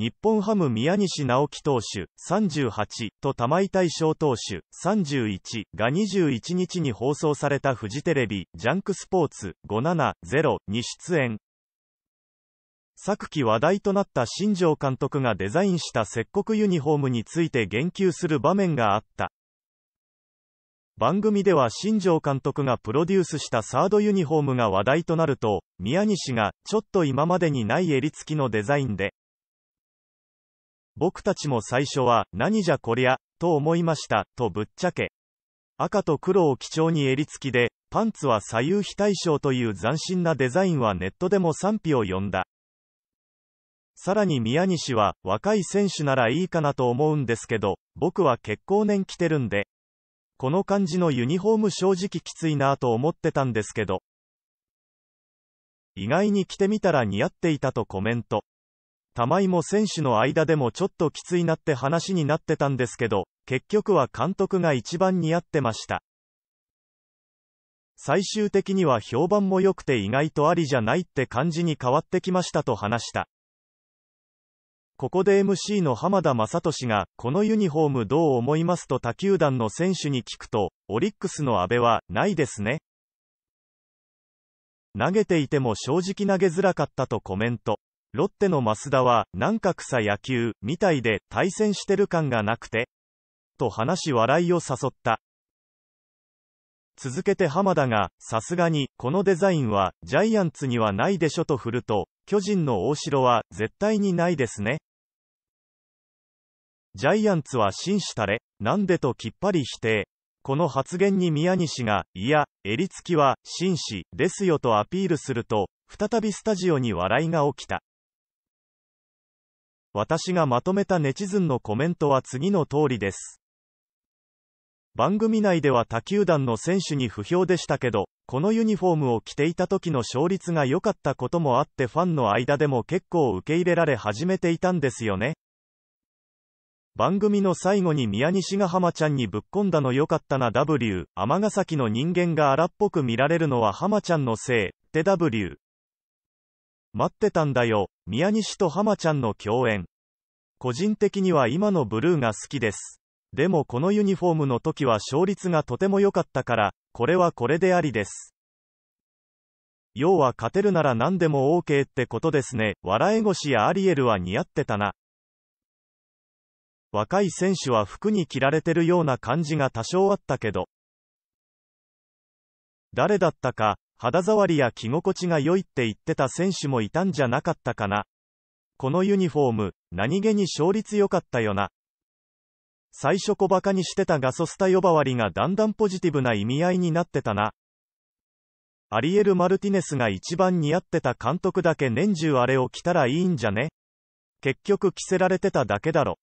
日本ハム宮西直樹投手38と玉井大将投手31が21日に放送されたフジテレビジャンクスポーツ570に出演。昨季話題となった新庄監督がデザインした石国ユニフォームについて言及する場面があった。番組では新庄監督がプロデュースしたサードユニフォームが話題となると、宮西が、ちょっと今までにない襟付きのデザインで、僕たちも最初は、何じゃこりゃ、と思いました、とぶっちゃけ。赤と黒を基調に襟付きで、パンツは左右非対称という斬新なデザインはネットでも賛否を呼んだ。さらに宮西は、若い選手ならいいかなと思うんですけど、僕は結構年来てるんで。この感じのユニフォーム正直きついなぁと思ってたんですけど。意外に着てみたら似合っていたとコメント。玉井も選手の間でもちょっときついなって話になってたんですけど、結局は監督が一番似合ってました。最終的には評判も良くて意外とありじゃないって感じに変わってきましたと話した。ここで MC の浜田雅俊が、このユニフォームどう思いますと他球団の選手に聞くと、オリックスの阿部は、ないですね。投げていても正直投げづらかったとコメント。ロッテの増田は、なんか草野球、みたいで、対戦してる感がなくて、と話し笑いを誘った。続けて浜田が、さすがに、このデザインは、ジャイアンツにはないでしょと振ると、巨人の大城は、絶対にないですね。ジャイアンツは紳士たれ、なんでときっぱり否定。この発言に宮西が、いや、襟付きは、紳士、ですよとアピールすると、再びスタジオに笑いが起きた。私がまとめたネチズンのコメントは次の通りです。番組内では他球団の選手に不評でしたけど、このユニフォームを着ていた時の勝率が良かったこともあってファンの間でも結構受け入れられ始めていたんですよね。番組の最後に宮西が浜ちゃんにぶっこんだの良かったな W、尼崎の人間が荒っぽく見られるのは浜ちゃんのせい、って W。待ってたんだよ、宮西と浜ちゃんの共演。個人的には今のブルーが好きです。でもこのユニフォームの時は勝率がとても良かったから、これはこれでありです。要は勝てるなら何でも OK ってことですね。笑い腰やアリエルは似合ってたな。若い選手は服に着られてるような感じが多少あったけど。誰だったか、肌触りや着心地が良いって言ってた選手もいたんじゃなかったかな。このユニフォーム、何気に勝率良かったよな。最初小馬鹿にしてたガソスタ呼ばわりがだんだんポジティブな意味合いになってたな。アリエル・マルティネスが一番似合ってた監督だけ年中あれを着たらいいんじゃね結局着せられてただけだろ。